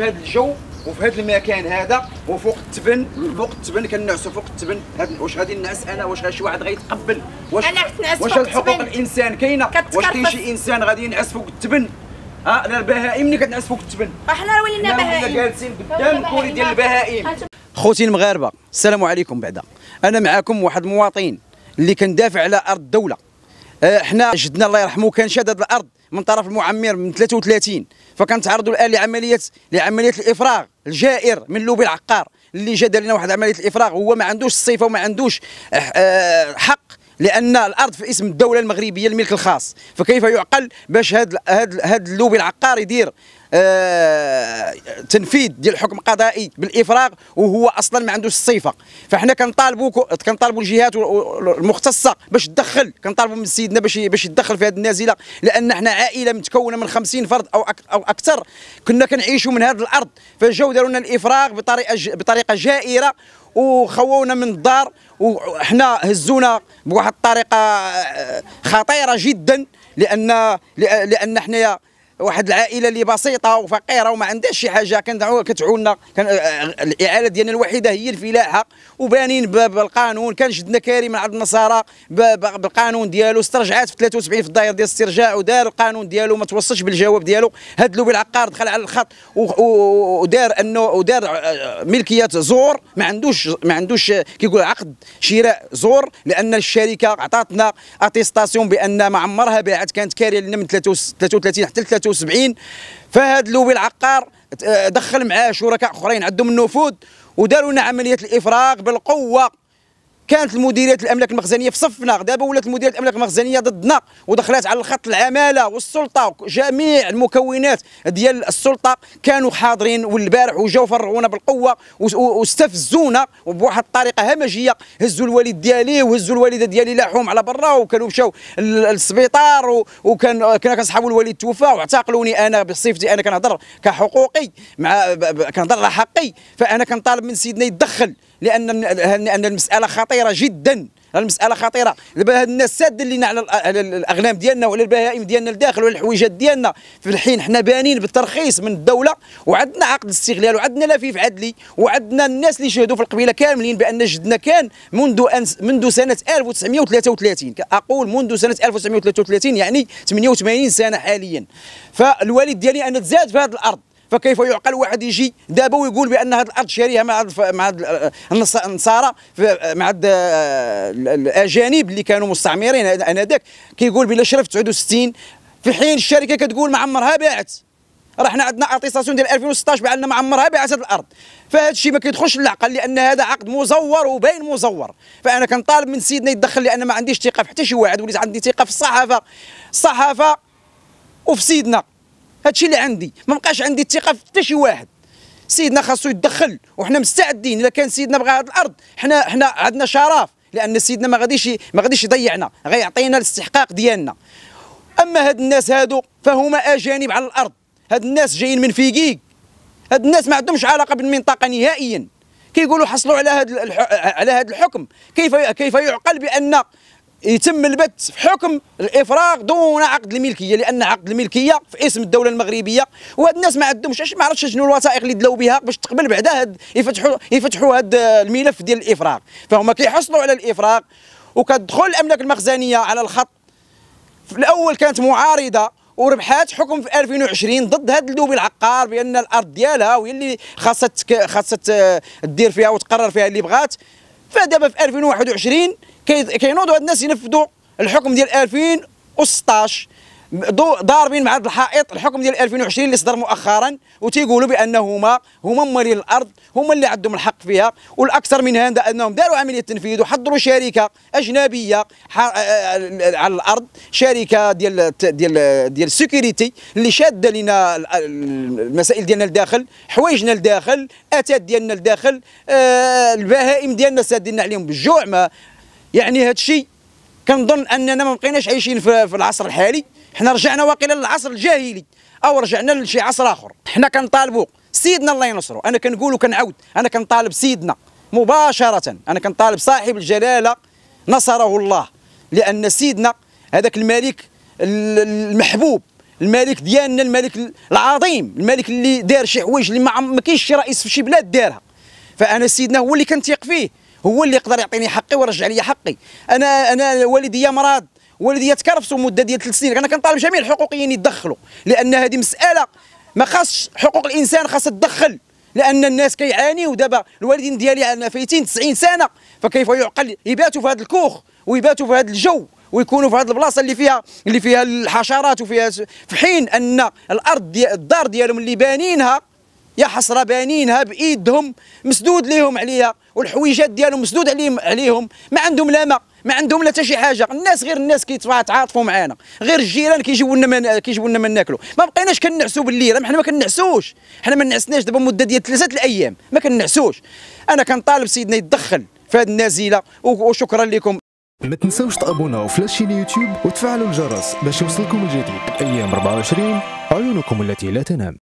في هذا الجو وفي هذا المكان هذا وفوق التبن فوق التبن كنعسوا فوق التبن واش غادي نعس انا واش شي واحد غيتقبل واش انا حتنعس واش حقوق الانسان كاينه واش كاين شي انسان غادي ينعس فوق التبن اه لا البهائم اللي كتنعس فوق التبن احنا أه، ولينا بهائم حنا جالسين قدام الكوري ديال البهائم خوتي المغاربه السلام عليكم بعدا انا معاكم واحد مواطن اللي كندافع على ارض الدوله آه، حنا جدنا الله يرحمه كان شاد هذه الارض من طرف المعمر من 33 تعرضوا الان لعمليه لعمليه الافراغ الجائر من لوبي العقار اللي جا دار لنا واحد عمليه الافراغ هو ما عندوش الصفه وما عندوش آه، آه، حق لان الارض في اسم الدوله المغربيه الملك الخاص فكيف يعقل باش هاد هاد هاد اللوبي العقار يدير آه، تنفيذ ديال حكم قضائي بالافراغ وهو اصلا ما عندوش الصفه فحنا كنطالبوا كنطالبوا الجهات المختصه باش تدخل كنطالبوا من سيدنا باش باش يتدخل في هذه النازله لان حنا عائله متكونه من 50 فرد او او اكثر كنا كنعيشوا من هذه الارض فجاو داروا لنا الافراغ بطريقه بطريقه جائره وخوونا من الدار وحنا هزونا بواحد الطريقه آه، خطيره جدا لان لان حنايا واحد العائله اللي بسيطه وفقيره وما عندهاش شي حاجه كتعولنا آه، آه، الاعاله ديالنا الوحيده هي الفلاحه وبانين بالقانون كان جدنا كريم عبد النصارى بالقانون ديالو استرجعات في 73 في الدائره ديال الاسترجاع ودار القانون ديالو ما توصلش بالجواب ديالو هاد لوبي العقار دخل على الخط ودار انه ودار آه، ملكيه زور ما عندوش ما عندوش كيقول عقد شراء زور لان الشركه عطاتنا اتيستاسيون بان ما عمرها باعت كانت كاريه لنا من 33 حتى 33 76 فهاد لوبي العقار آه، دخل معاه شركاء اخرين عندهم النفوذ وداروا لنا عمليه الافراغ بالقوه كانت المديريات الاملاك المخزنيه في صفنا دابا ولات المديريات الاملاك المخزنيه ضدنا ودخلات على الخط العماله والسلطه جميع المكونات ديال السلطه كانوا حاضرين والبارح وجاو فرعونا بالقوه واستفزونا وبواحد الطريقه همجيه هزوا الوالد ديالي وهزوا الوالده ديالي لاحوم على برا وكانوا مشاو للسبيطار وكان كنا كنصحابوا الوالد توفى واعتقلوني انا بصفتي انا كنهضر كحقوقي مع كنهضر على حقي فانا كنطالب من سيدنا يتدخل لان لان المساله خطيره جدا المساله خطيره دابا هاد الناس ساد لينا على الاغنام ديالنا وعلى البهائم ديالنا لداخل وعلى الحويجات ديالنا في الحين حنا بانين بالترخيص من الدوله وعندنا عقد استغلال وعندنا لفيف عدلي وعندنا الناس اللي شهدوا في القبيله كاملين بان جدنا كان منذ أنس منذ سنه 1933 اقول منذ سنه 1933 يعني 88 سنه حاليا فالوالد ديالي انا تزاد في هذه الارض فكيف يعقل واحد يجي دابا ويقول بان هذه الارض شاريها مع مع النصارى مع آه، الاجانب اللي كانوا مستعمرين انذاك كيقول بلا شرف 69 في حين الشركه كتقول ما عمرها باعت راه حنا عندنا اتيستاسيون ديال 2016 بان ما عمرها باعت هذه الارض فهذا الشيء ما كيدخلش للعقل لان هذا عقد مزور وباين مزور فانا كنطالب من سيدنا يتدخل لان ما عنديش ثقه في حتى شي واحد وليت عندي ثقه في الصحافه الصحافه وفي سيدنا هادشي اللي عندي ما بقاش عندي الثقه في حتى شي واحد سيدنا خاصو يتدخل وحنا مستعدين الا كان سيدنا بغى هاد الارض حنا حنا عندنا شرف لان سيدنا ما غاديش ما غاديش يضيعنا غيعطينا الاستحقاق ديالنا اما هاد الناس هادو فهما اجانب على الارض هاد الناس جايين من فيكيك هاد الناس ما عندهمش علاقه بالمنطقه نهائيا كيقولوا حصلوا على هاد على هاد الحكم كيف كيف يعقل بان يتم البت في حكم الافراغ دون عقد الملكيه لان عقد الملكيه في اسم الدوله المغربيه وهاد الناس ما عندهمش ما عرفتش شنو الوثائق اللي دلاو بها باش تقبل بعدا يفتحوا يفتحوا هاد الملف ديال الافراغ فهما كيحصلوا على الافراغ وكتدخل الاملاك المخزنيه على الخط في الاول كانت معارضه وربحات حكم في 2020 ضد هاد اللوبي العقار بان الارض ديالها وهي اللي خاصها خاصها آه، تدير فيها وتقرر فيها اللي بغات فدابا في 2021 كينوضوا هاد الناس ينفذوا الحكم ديال 2016 ضاربين مع هذا الحائط الحكم ديال 2020 اللي صدر مؤخرا وتيقولوا بانهما هما مالين الارض هما اللي عندهم الحق فيها والاكثر من هذا انهم داروا عمليه تنفيذ وحضروا شركه اجنبيه آه، آه، على الارض شركه ديال ديال ديال السكيورتي اللي شاده لنا المسائل ديالنا لداخل حوايجنا لداخل اتات ديالنا لداخل آه، البهائم ديالنا سادين عليهم بالجوع ما يعني هذا الشيء كنظن اننا ما بقيناش عايشين في, في العصر الحالي حنا رجعنا واقيلا للعصر الجاهلي او رجعنا لشي عصر اخر حنا كنطالبوا سيدنا الله ينصرو انا كنقول وكنعاود انا كنطالب سيدنا مباشره انا كنطالب صاحب الجلاله نصره الله لان سيدنا هذاك الملك المحبوب الملك ديالنا الملك العظيم الملك اللي دار شي حوايج اللي ما كاينش شي رئيس في شي بلاد دارها فانا سيدنا هو اللي كنتيق فيه هو اللي يقدر يعطيني حقي ويرجع لي حقي انا انا والدي مرض والدي تكرفسوا مده ديال ثلاث سنين انا كنطالب جميع الحقوقيين يتدخلوا لان هذه مساله ما خاصش حقوق الانسان خاصها تدخل لان الناس كيعانيوا ودابا الوالدين ديالي انا فايتين 90 سنه فكيف يعقل يباتوا في هذا الكوخ ويباتوا في هذا الجو ويكونوا في هذه البلاصه اللي فيها اللي فيها الحشرات وفيها في حين ان الارض دي الدار ديالهم اللي بانينها يا حسره بانينها بايدهم مسدود ليهم عليها والحويجات ديالهم مسدود عليهم عليهم ما عندهم لا ما ما عندهم لا حتى شي حاجه الناس غير الناس كيتعاطفوا معانا غير الجيران كيجيو لنا كيجيبوا كيجيو لنا ما ناكلوا ما بقيناش كنعسوا بالليل حنا ما كنعسوش حنا ما نعسناش دابا مده ديال ثلاثه الايام ما كنعسوش انا كنطالب سيدنا يتدخل في هذه النازله وشكرا لكم ما تنساوش تابوناو في لاشين وتفعلوا الجرس باش يوصلكم الجديد ايام 24 عيونكم التي لا تنام